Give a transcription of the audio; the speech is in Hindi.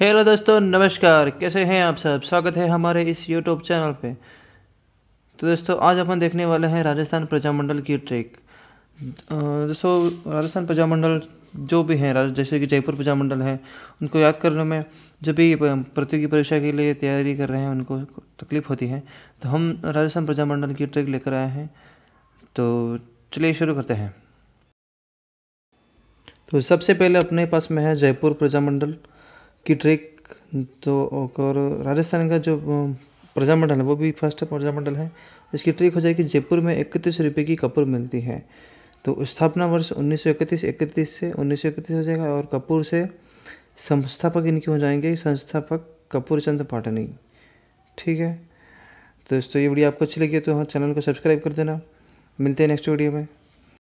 हेलो दोस्तों नमस्कार कैसे हैं आप सब स्वागत है हमारे इस यूट्यूब चैनल पे तो दोस्तों आज अपन देखने वाले हैं राजस्थान प्रजामंडल की ट्रैक दोस्तों राजस्थान प्रजामंडल जो भी हैं जैसे कि जयपुर प्रजामंडल है उनको याद करने में जब भी प्रतियोगी परीक्षा के लिए तैयारी कर रहे हैं उनको तकलीफ़ होती है तो हम राजस्थान प्रजामंडल की ट्रैक लेकर आए हैं तो चलिए शुरू करते हैं तो सबसे पहले अपने पास में है जयपुर प्रजामंडल की ट्रेक तो और राजस्थान का जो प्रजामंडल है वो भी फर्स्ट प्रजामंडल है इसकी ट्रेक हो जाएगी जयपुर में इकतीस रुपये की कपूर मिलती है तो स्थापना वर्ष उन्नीस सौ इकतीस इकतीस से उन्नीस सौ इकतीस हो जाएगा और कपूर से संस्थापक इनके हो जाएंगे संस्थापक कपूर चंद पाटनी ठीक है तो दोस्तों ये वीडियो आपको अच्छी लगी तो हाँ चैनल को सब्सक्राइब कर देना मिलते हैं नेक्स्ट वीडियो में